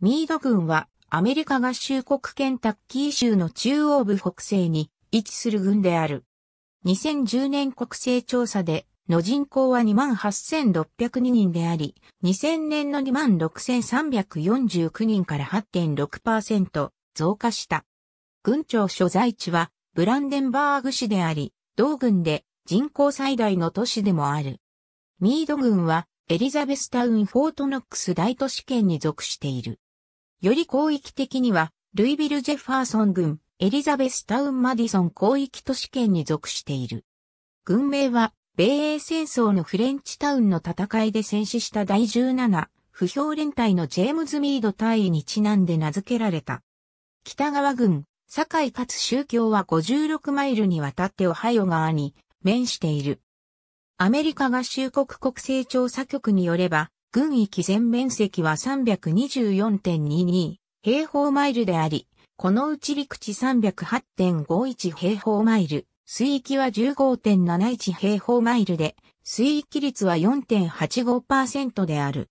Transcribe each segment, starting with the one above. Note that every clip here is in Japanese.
ミード郡はアメリカ合衆国ケンタッキー州の中央部北西に位置する郡である。2010年国勢調査での人口は28,602人であり、2000年の26,349人から8.6%増加した。郡庁所在地はブランデンバーグ市であり、同郡で人口最大の都市でもある。ミード郡はエリザベスタウン・フォートノックス大都市圏に属している。より広域的には、ルイビル・ジェファーソン郡、エリザベスタウン・マディソン広域都市圏に属している。軍名は、米英戦争のフレンチタウンの戦いで戦死した第17、不評連隊のジェームズ・ミード大尉にちなんで名付けられた。北川軍、堺かつ宗教は56マイルにわたってオハイオ川に面している。アメリカ合衆国国勢調査局によれば、軍域全面積は324.22平方マイルであり、このうち陸地308.51平方マイル、水域は15.71平方マイルで、水域率は4.85%である。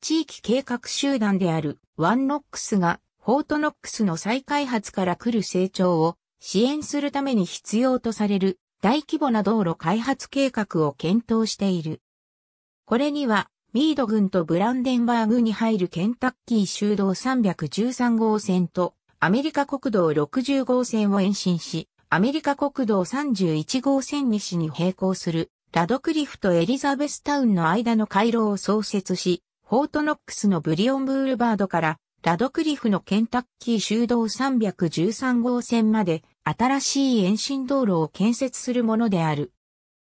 地域計画集団であるワンノックスが、フォートノックスの再開発から来る成長を支援するために必要とされる大規模な道路開発計画を検討している。これにはミード郡とブランデンバーグに入るケンタッキー州道313号線とアメリカ国道60号線を延伸し、アメリカ国道31号線西に並行するラドクリフとエリザベスタウンの間の回廊を創設し、フォートノックスのブリオンブールバードからラドクリフのケンタッキー州道313号線まで新しい延伸道路を建設するものである。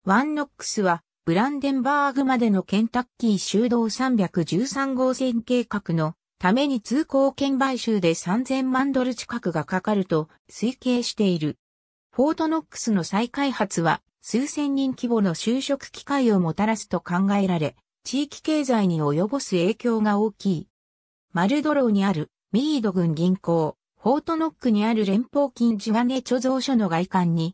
ワンノックスはブランデンバーグまでのケンタッキー修道313号線計画のために通行券買収で3000万ドル近くがかかると推計している。フォートノックスの再開発は数千人規模の就職機会をもたらすと考えられ、地域経済に及ぼす影響が大きい。マルドローにあるミード郡銀行、フォートノックにある連邦金地金貯蔵所の外観に